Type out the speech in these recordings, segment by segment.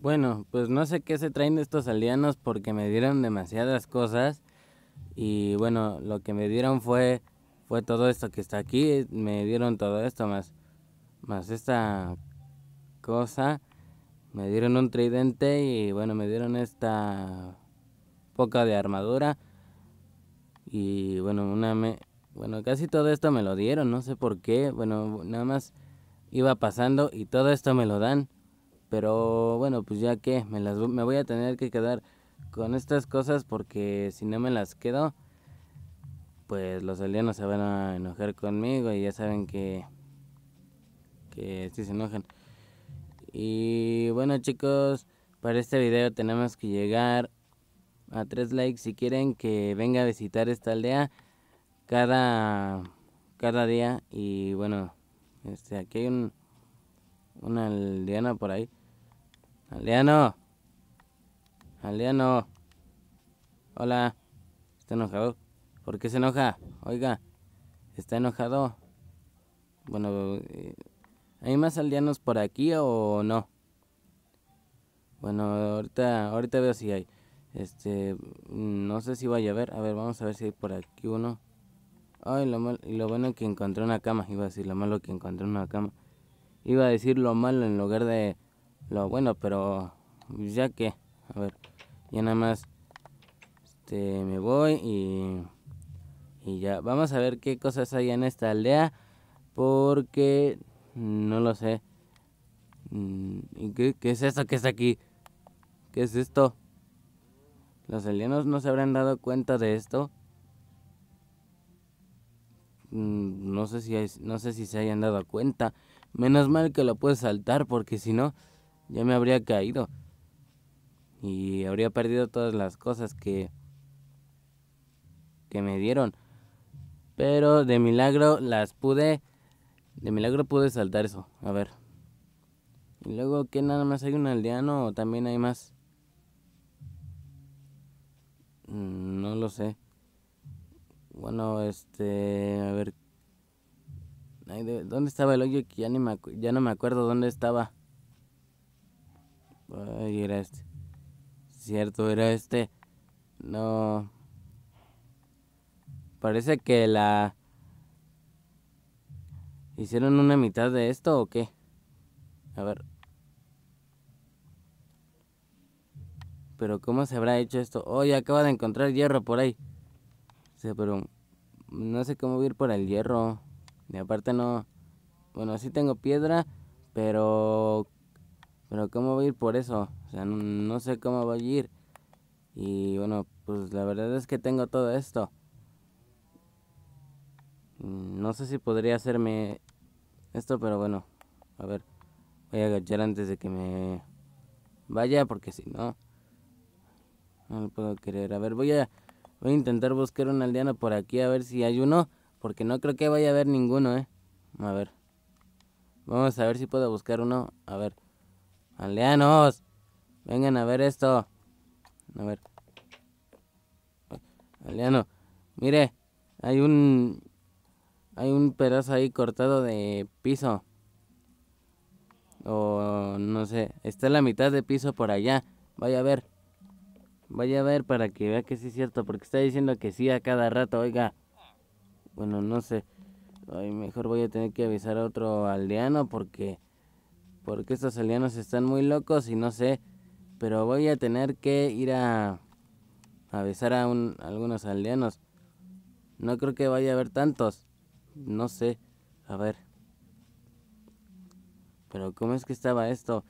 Bueno, pues no sé qué se traen estos aldeanos porque me dieron demasiadas cosas y bueno, lo que me dieron fue fue todo esto que está aquí, me dieron todo esto más más esta cosa, me dieron un tridente y bueno, me dieron esta poca de armadura y bueno, una me, bueno, casi todo esto me lo dieron, no sé por qué, bueno, nada más iba pasando y todo esto me lo dan. Pero bueno, pues ya que me, las, me voy a tener que quedar con estas cosas porque si no me las quedo, pues los aldeanos se van a enojar conmigo y ya saben que, que sí se enojan. Y bueno chicos, para este video tenemos que llegar a 3 likes si quieren que venga a visitar esta aldea cada, cada día. Y bueno, este, aquí hay un, una aldeana por ahí Aldeano. Aldeano. Hola. ¿Está enojado? ¿Por qué se enoja? Oiga. ¿Está enojado? Bueno, eh, ¿hay más aldeanos por aquí o no? Bueno, ahorita, ahorita veo si hay. Este, no sé si vaya a ver. A ver, vamos a ver si hay por aquí uno. Ay, lo, mal, y lo bueno que encontré una cama. Iba a decir lo malo que encontré una cama. Iba a decir lo malo en lugar de lo bueno, pero pues, ya que, a ver, ya nada más este, me voy y, y ya. Vamos a ver qué cosas hay en esta aldea, porque no lo sé. Mm, ¿Qué, qué es esto que está aquí? ¿Qué es esto? ¿Los alienos no se habrán dado cuenta de esto? Mm, no sé si, no sé si se hayan dado cuenta. Menos mal que lo puedes saltar porque si no, ya me habría caído y habría perdido todas las cosas que que me dieron. Pero de milagro las pude de milagro pude saltar eso. A ver. Y luego que nada más hay un aldeano o también hay más. Mm, no lo sé. Bueno, este, a ver. ¿Dónde estaba el hoyo? Que ya no me acuerdo dónde estaba. Ay, era este. Cierto, era este. No. Parece que la... ¿Hicieron una mitad de esto o qué? A ver. Pero ¿cómo se habrá hecho esto? ¡Oh, ya acaba de encontrar hierro por ahí. O pero no sé cómo ir por el hierro. Y aparte no... Bueno, sí tengo piedra, pero pero ¿cómo voy a ir por eso? O sea, no, sé cómo voy a ir. Y bueno, pues la verdad es que tengo todo esto. Mm, no sé si podría hacerme esto, pero bueno. A ver, voy a agachar antes de que me vaya, porque si no, no lo puedo querer A ver, voy a, voy a intentar buscar un aldeano por aquí, a ver si hay uno, porque no creo que vaya a haber ninguno, ¿eh? A ver. Vamos a ver si puedo buscar uno. A ver. Aldeanos, vengan a ver esto. A ver. Aldeano, mire, hay un... Hay un pedazo ahí cortado de piso. O no sé, está la mitad de piso por allá. Vaya a ver. Vaya a ver para que vea que sí es cierto, porque está diciendo que sí a cada rato, oiga. Bueno, no sé. mejor voy a tener que avisar a otro aldeano porque porque estos aldeanos están muy locos y no sé, pero voy a tener que ir a, a besar a, algunos aldeanos. No creo que vaya a haber tantos. No sé. A ver. Pero ¿cómo es que estaba esto?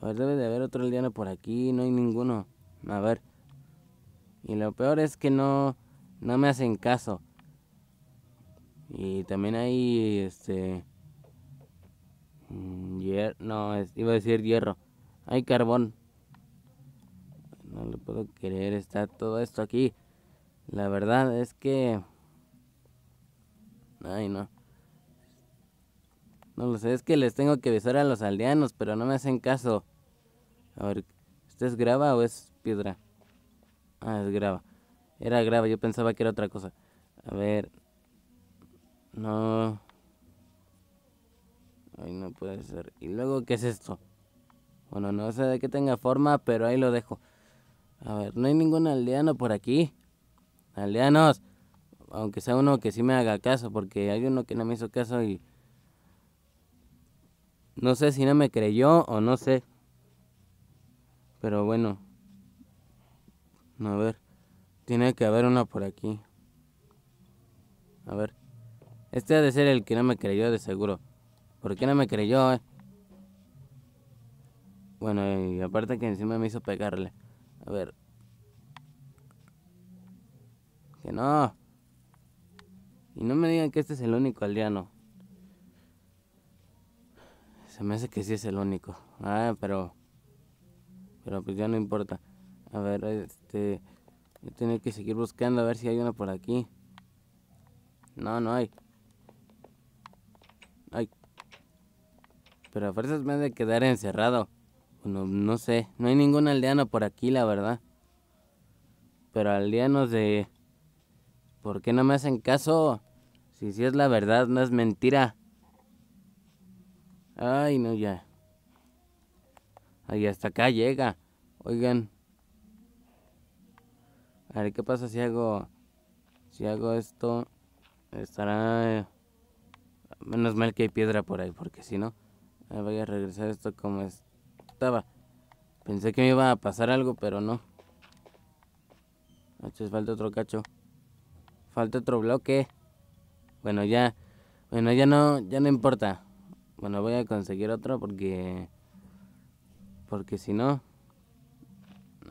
A ver, debe de haber otro aldeano por aquí. No hay ninguno. A ver. Y lo peor es que no, no me hacen caso. Y también hay, este... Mm, hier no, iba a decir hierro. Hay carbón. No lo puedo creer, está todo esto aquí. La verdad es que... Ay, no. No lo sé, es que les tengo que avisar a los aldeanos, pero no me hacen caso. A ver, ¿esto es grava o es piedra? Ah, es grava. Era grava, yo pensaba que era otra cosa. A ver. No. Ay, no puede ser. ¿Y luego qué es esto? Bueno, no sé de qué tenga forma, pero ahí lo dejo. A ver, no hay ningún aldeano por aquí. Aldeanos. Aunque sea uno que sí me haga caso, porque hay uno que no me hizo caso y... No sé si no me creyó o no sé. Pero bueno. A ver. Tiene que haber uno por aquí. A ver. Este ha de ser el que no me creyó de seguro. ¿Por qué no me creyó? Eh? Bueno, y aparte que encima me hizo pegarle. A ver. Que no. Y no me digan que este es el único aldeano. Se me hace que sí es el único. Ah, pero... Pero pues ya no importa. A ver, este... Yo tener que seguir buscando a ver si hay uno por aquí. No, no hay. pero a fuerzas me de quedar encerrado. No, no sé, no hay ningún aldeano por aquí, la verdad. Pero aldeanos de... ¿Por qué no me hacen caso? Si sí es la verdad, no es mentira. Ay, no, ya. Ay, hasta acá llega. Oigan. A ver, ¿qué pasa si hago... Si hago esto... Estará... Menos mal que hay piedra por ahí, porque si no... Ah, voy a regresar esto como estaba. Pensé que me iba a pasar algo, pero no. falta otro cacho. Falta otro bloque. Bueno, ya. Bueno, ya no, ya no importa. Bueno, voy a conseguir otro porque... Porque si no...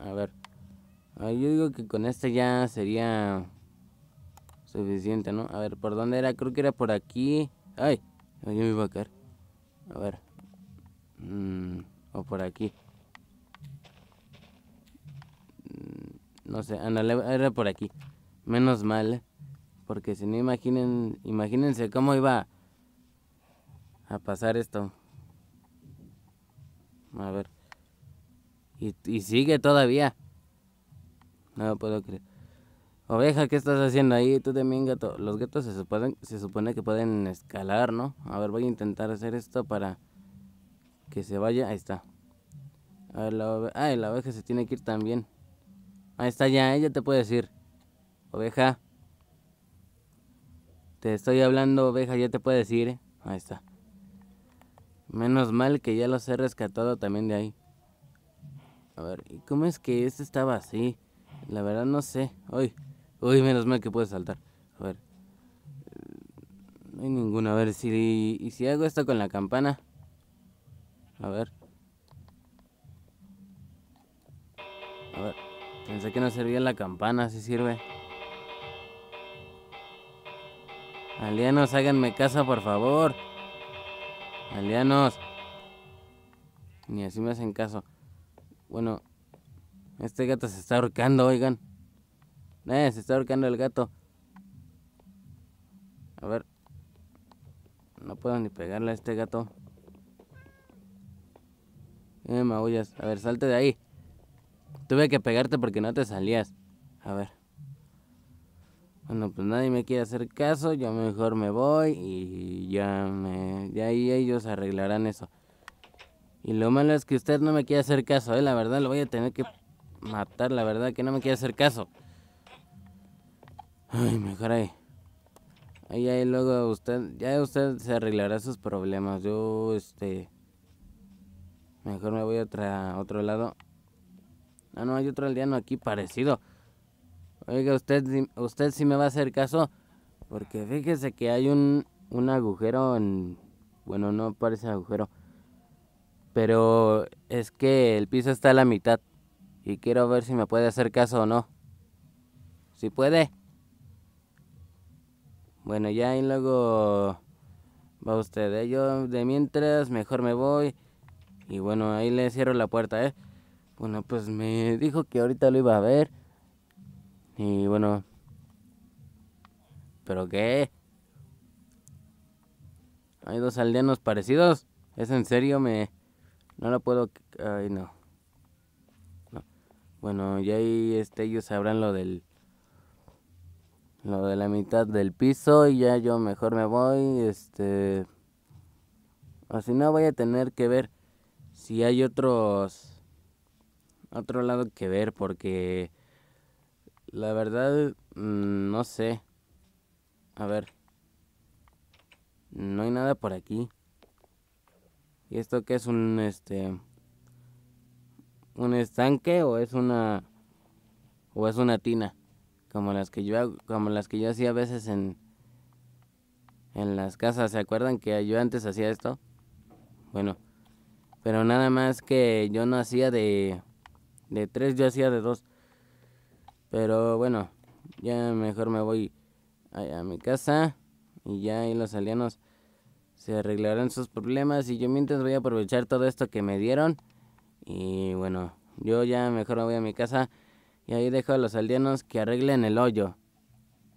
A ver. Yo digo que con este ya sería suficiente, ¿no? A ver, ¿por dónde era? Creo que era por aquí. ¡Ay! Yo me iba a caer. A ver. Mm, o por aquí. Mm, no sé, andale, era por aquí. Menos mal, ¿eh? porque si no imaginen, imagínense cómo iba a pasar esto. A ver. Y, sigue todavía. No puedo creer. Oveja, ¿qué estás haciendo ahí? Tú también, gato. Los gatos se, se supone que pueden escalar, ¿no? A ver, voy a intentar hacer esto para que se vaya. Ahí está. A ver, la oveja. Ay, la oveja se tiene que ir también. Ahí está ya, ella te puede decir. Oveja. Te estoy hablando, oveja, ya te puede decir. Eh. Ahí está. Menos mal que ya los he rescatado también de ahí. A ver, ¿y cómo es que este estaba así? La verdad no sé. Uy, menos mal que puede saltar. A ver. No hay ninguna. A ver, si, y si hago esto con la campana. A ver. A ver. Pensé que no servía la campana, si sirve. Alianos, háganme casa, por favor. Alianos. Ni así me hacen caso. Bueno, este gato se está ahorcando, oigan. Eh, se está ahorcando el gato. A ver. No puedo ni pegarle a este gato. Eh, maullas. A ver, salte de ahí. Tuve que pegarte porque no te salías. A ver. Bueno, pues nadie me quiere hacer caso. Yo mejor me voy y ya me... Ya ahí ellos arreglarán eso. Y lo malo es que usted no me quiere hacer caso, ¿eh? La verdad, lo voy a tener que matar. La verdad que no me quiere hacer caso. Ay, mejor ahí. Ahí, ahí luego usted... Ya usted se arreglará sus problemas. Yo, este... Mejor me voy a, otra, otro lado. Ah, no, hay otro aldeano aquí parecido. Oiga, usted, usted sí me va a hacer caso. Porque fíjese que hay un, un agujero en... Bueno, no parece agujero. Pero es que el piso está a la mitad. Y quiero ver si me puede hacer caso o no. Si puede. Bueno, ya y luego va usted. ¿eh? Yo de mientras mejor me voy. Y bueno, ahí le cierro la puerta, ¿eh? Bueno, pues me dijo que ahorita lo iba a ver. Y bueno... ¿Pero qué? Hay dos aldeanos parecidos. ¿Es en serio? Me... No lo puedo... Ay, no. Bueno, ya ahí este, ellos sabrán lo del... Lo de la mitad del piso y ya yo mejor me voy. Este... si no voy a tener que ver si hay otros otro lado que ver porque la verdad mm, no sé. A ver. No hay nada por aquí. ¿Y esto qué es un este un estanque o es una o es una tina como las que yo como las que yo hacía a veces en en las casas, ¿se acuerdan que yo antes hacía esto? Bueno, pero nada más que yo no hacía de, de tres, yo hacía de dos. Pero bueno, ya mejor me voy a, a mi casa y ya ahí los aldeanos se arreglarán sus problemas y yo mientras voy a aprovechar todo esto que me dieron. Y bueno, yo ya mejor me voy a mi casa y ahí dejo a los aldeanos que arreglen el hoyo.